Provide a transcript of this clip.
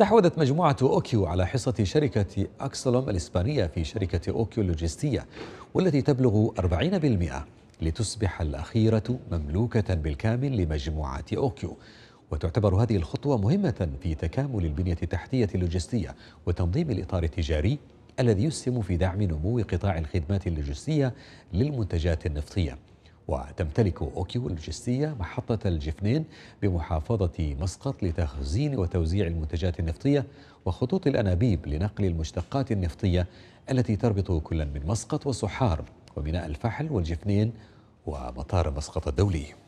استحوذت مجموعة أوكيو على حصة شركة أكسلوم الإسبانية في شركة أوكيو اللوجستية والتي تبلغ 40% لتصبح الأخيرة مملوكة بالكامل لمجموعة أوكيو وتعتبر هذه الخطوة مهمة في تكامل البنية التحتية اللوجستية وتنظيم الإطار التجاري الذي يسهم في دعم نمو قطاع الخدمات اللوجستية للمنتجات النفطية وتمتلك أوكيو اللوجستية محطة الجفنين بمحافظة مسقط لتخزين وتوزيع المنتجات النفطية وخطوط الأنابيب لنقل المشتقات النفطية التي تربط كل من مسقط وسحار وميناء الفحل والجفنين ومطار مسقط الدولي